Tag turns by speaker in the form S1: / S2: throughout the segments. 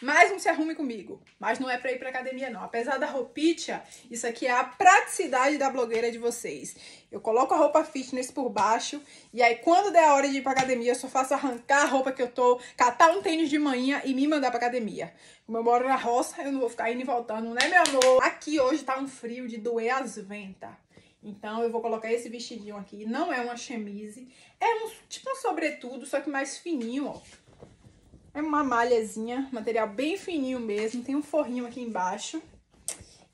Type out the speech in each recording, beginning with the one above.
S1: mais um Se Arrume Comigo. Mas não é pra ir pra academia, não. Apesar da roupitia, isso aqui é a praticidade da blogueira de vocês. Eu coloco a roupa fitness por baixo e aí quando der a hora de ir pra academia, eu só faço arrancar a roupa que eu tô, catar um tênis de manhã e me mandar pra academia. Como eu moro na roça, eu não vou ficar indo e voltando, né, meu amor? Aqui hoje tá um frio de doer as ventas. Então, eu vou colocar esse vestidinho aqui. Não é uma chemise, é um tipo um sobretudo, só que mais fininho, ó. É uma malhazinha, material bem fininho mesmo, tem um forrinho aqui embaixo.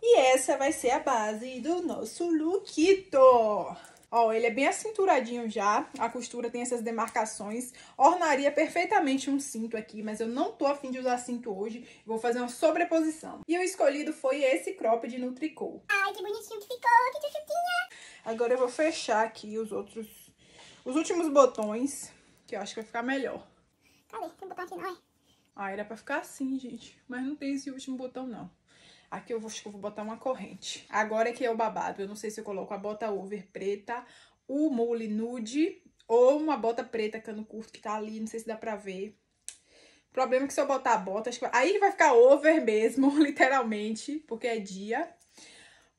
S1: E essa vai ser a base do nosso lookito. Ó, ele é bem acinturadinho já, a costura tem essas demarcações, ornaria perfeitamente um cinto aqui, mas eu não tô afim de usar cinto hoje, vou fazer uma sobreposição. E o escolhido foi esse crop de Nutricol. Ai, que bonitinho que ficou, que chuchuquinha! Agora eu vou fechar aqui os outros, os últimos botões, que eu acho que vai ficar melhor. Cadê? Tem um botão aqui não, é? Ah, era pra ficar assim, gente. Mas não tem esse último botão, não. Aqui eu vou, vou botar uma corrente. Agora é que é o babado. Eu não sei se eu coloco a bota over preta, o mule nude ou uma bota preta cano curto que tá ali. Não sei se dá pra ver. O problema é que se eu botar a bota... Que... Aí vai ficar over mesmo, literalmente, porque é dia.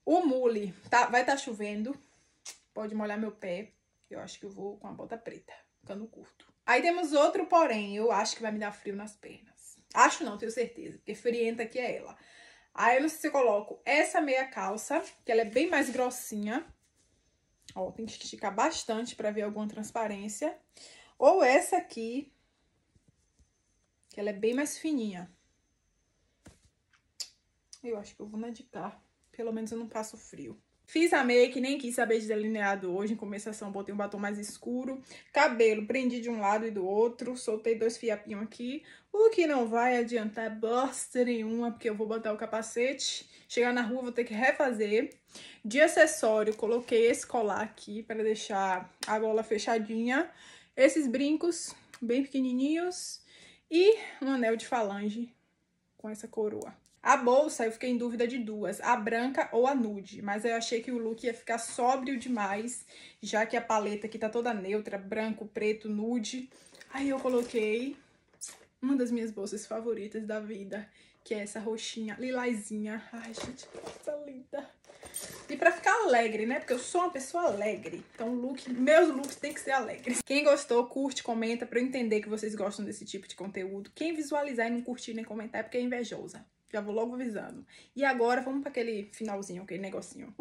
S1: O mule tá, vai estar tá chovendo. Pode molhar meu pé. Eu acho que eu vou com a bota preta ficando curto. Aí temos outro, porém, eu acho que vai me dar frio nas pernas. Acho não, tenho certeza, porque frienta aqui é ela. Aí eu não sei se eu coloco essa meia calça, que ela é bem mais grossinha. Ó, tem que esticar bastante pra ver alguma transparência. Ou essa aqui, que ela é bem mais fininha. Eu acho que eu vou na de cá. Pelo menos eu não passo frio. Fiz a make, nem quis saber de delineado hoje. Em compensação, botei um batom mais escuro. Cabelo, prendi de um lado e do outro. Soltei dois fiapinhos aqui. O que não vai adiantar bosta nenhuma, porque eu vou botar o capacete. Chegar na rua, vou ter que refazer. De acessório, coloquei esse colar aqui para deixar a gola fechadinha. Esses brincos, bem pequenininhos. E um anel de falange com essa coroa. A bolsa, eu fiquei em dúvida de duas, a branca ou a nude, mas eu achei que o look ia ficar sóbrio demais, já que a paleta aqui tá toda neutra, branco, preto, nude. Aí eu coloquei uma das minhas bolsas favoritas da vida, que é essa roxinha, lilazinha. Ai, gente, que coisa linda. E pra ficar alegre, né? Porque eu sou uma pessoa alegre. Então, look, meus looks têm que ser alegres. Quem gostou, curte, comenta pra eu entender que vocês gostam desse tipo de conteúdo. Quem visualizar e não curtir nem comentar é porque é invejosa. Já vou logo avisando. E agora vamos para aquele finalzinho, aquele negocinho.